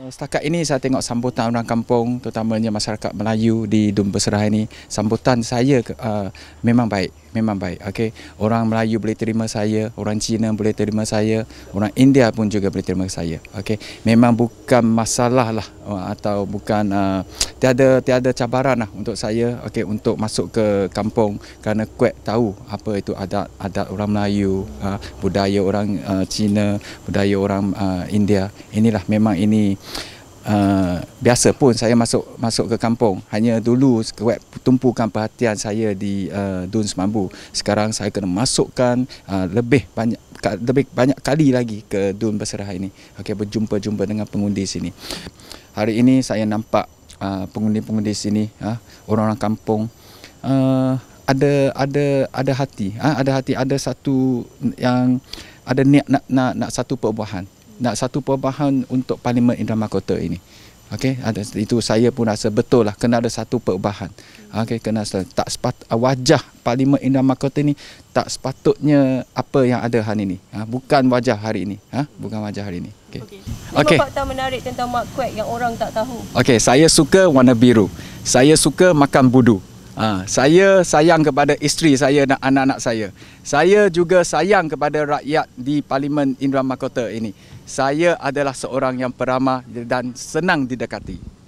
Eh, setakat ini saya tengok sambutan orang kampung terutamanya masyarakat Melayu di Dumpa Serah ini sambutan saya uh, memang baik memang baik Okay, orang Melayu boleh terima saya orang Cina boleh terima saya orang India pun juga boleh terima saya Okay, memang bukan masalah lah eh, atau bukan uh, tiada tiada cabaran lah untuk saya Okay, untuk masuk ke kampung kerana kuat tahu apa itu adat adat orang Melayu uh, budaya orang uh, Cina budaya orang uh, India inilah memang ini uh, biasa pun saya masuk masuk ke kampung hanya dulu sebab tumpukan perhatian saya di uh, Dun Semambu sekarang saya kena masukkan uh, lebih banyak lebih banyak kali lagi ke Dun Berserah ini Okay, berjumpa-jumpa dengan pengundi sini hari ini saya nampak uh, pengundi-pengundi sini uh, orang-orang kampung uh, ada ada ada hati ha? ada hati ada satu yang ada niat nak nak nak satu perubahan nak satu perubahan untuk Parlimen Indramayu Kota ini. Okey, itu saya pun rasa betul lah kena ada satu perubahan. Okey, kena tak sepat wajah Parlimen Indramayu Kota ini tak sepatutnya apa yang ada hari ini. Ha, bukan wajah hari ini. Ha, bukan wajah hari ini. Okey. Okay. Apa fakta menarik tentang Mak Kuek yang orang tak tahu? Okey, saya suka warna biru. Saya suka makan budu. Ha, saya sayang kepada isteri saya dan anak-anak saya. Saya juga sayang kepada rakyat di Parlimen Indramakota ini. Saya adalah seorang yang peramah dan senang didekati.